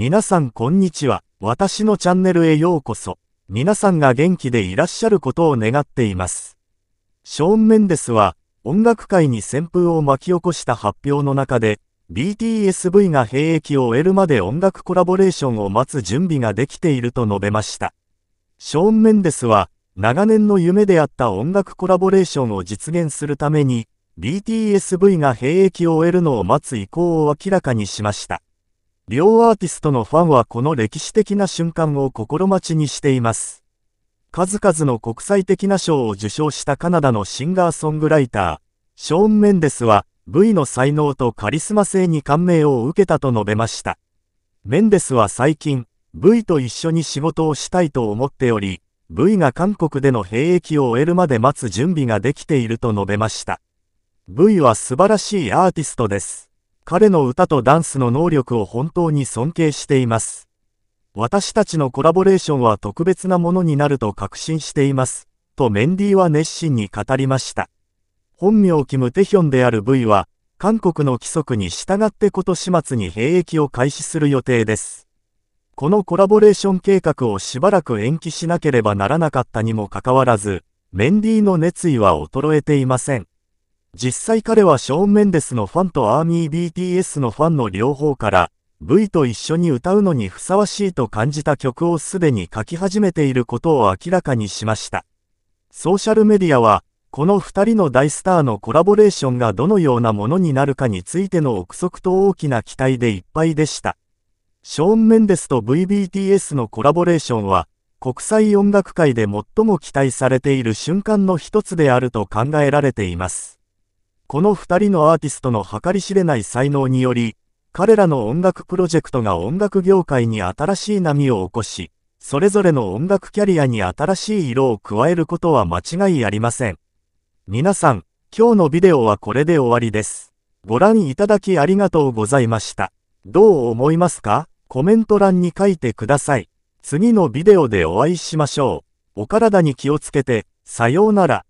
皆さんこんにちは。私のチャンネルへようこそ。皆さんが元気でいらっしゃることを願っています。ショーン・メンデスは、音楽界に旋風を巻き起こした発表の中で、BTSV が兵役を終えるまで音楽コラボレーションを待つ準備ができていると述べました。ショーン・メンデスは、長年の夢であった音楽コラボレーションを実現するために、BTSV が兵役を終えるのを待つ意向を明らかにしました。両アーティストのファンはこの歴史的な瞬間を心待ちにしています。数々の国際的な賞を受賞したカナダのシンガーソングライター、ショーン・メンデスは、V の才能とカリスマ性に感銘を受けたと述べました。メンデスは最近、V と一緒に仕事をしたいと思っており、V が韓国での兵役を終えるまで待つ準備ができていると述べました。V は素晴らしいアーティストです。彼の歌とダンスの能力を本当に尊敬しています。私たちのコラボレーションは特別なものになると確信しています、とメンディーは熱心に語りました。本名キム・テヒョンである V は、韓国の規則に従って今年末に兵役を開始する予定です。このコラボレーション計画をしばらく延期しなければならなかったにもかかわらず、メンディーの熱意は衰えていません。実際彼はショーン・メンデスのファンとアーミー BTS のファンの両方から V と一緒に歌うのにふさわしいと感じた曲をすでに書き始めていることを明らかにしました。ソーシャルメディアは、この2人の大スターのコラボレーションがどのようなものになるかについての憶測と大きな期待でいっぱいでした。ショーン・メンデスと VBTS のコラボレーションは、国際音楽界で最も期待されている瞬間の一つであると考えられています。この2人のアーティストの計り知れない才能により、彼らの音楽プロジェクトが音楽業界に新しい波を起こし、それぞれの音楽キャリアに新しい色を加えることは間違いありません。皆さん、今日のビデオはこれで終わりです。ご覧いただきありがとうございました。どう思いますかコメント欄に書いてください。次のビデオでお会いしましょう。お体に気をつけて、さようなら。